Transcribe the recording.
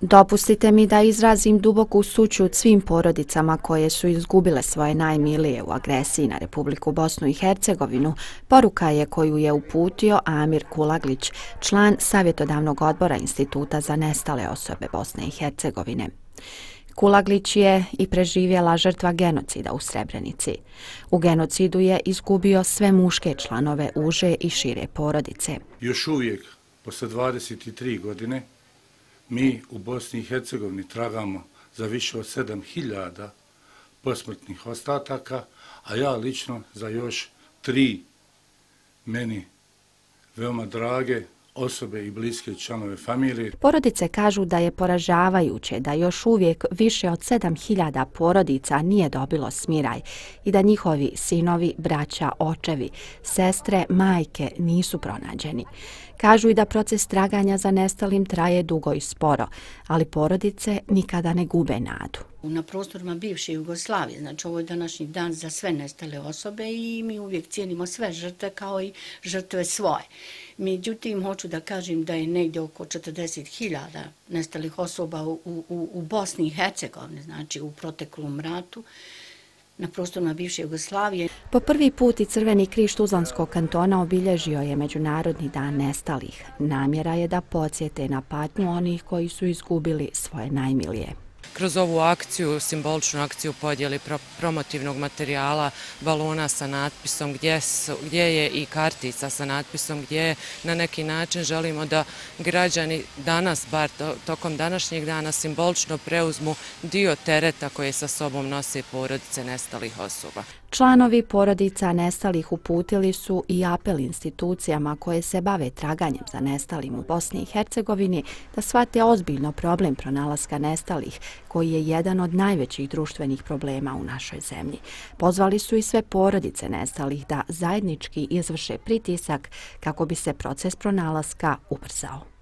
Dopustite mi da izrazim duboku sućut svim porodicama koje su izgubile svoje najmilije u agresiji na Republiku Bosnu i Hercegovinu, poruka je koju je uputio Amir Kulaglić, član Savjetodavnog odbora Instituta za nestale osobe Bosne i Hercegovine. Kulaglić je i preživjela žrtva genocida u Srebrenici. U genocidu je izgubio sve muške članove uže i šire porodice. Još uvijek, posle 23 godine, Mi u Bosni i Hercegovini tragamo za više od 7000 posmrtnih ostataka, a ja lično za još tri meni veoma drage osobe i bliske članove familije. Porodice kažu da je poražavajuće da još uvijek više od 7000 porodica nije dobilo smiraj i da njihovi sinovi, braća, očevi, sestre, majke nisu pronađeni. Kažu i da proces traganja za nestalim traje dugo i sporo, ali porodice nikada ne gube nadu. Na prostorima bivše Jugoslavije, znači ovo je današnji dan za sve nestale osobe i mi uvijek cijenimo sve žrtve kao i žrtve svoje. Međutim, hoću da kažem da je negdje oko 40.000 nestalih osoba u, u, u Bosni i Hercegovini, znači u proteklom ratu na prostorima bivše Jugoslavije. Po prvi put i Crveni križ Tuzlanskog kantona obilježio je Međunarodni dan nestalih. Namjera je da podsjete na patnju onih koji su izgubili svoje najmilije kroz ovu akciju, simboličnu akciju podijeli promotivnog materijala balona sa natpisom gdje je i kartica sa natpisom gdje je na neki način želimo da građani danas, bar tokom današnjeg dana, simbolično preuzmu dio tereta koje sa sobom nose porodice nestalih osoba. Članovi porodica nestalih uputili su i apel institucijama koje se bave traganjem za nestalim u Bosni i Hercegovini da shvate ozbiljno problem pronalaska nestalih, koji je jedan od najvećih društvenih problema u našoj zemlji. Pozvali su i sve porodice nestalih da zajednički izvrše pritisak kako bi se proces pronalaska ubrzao.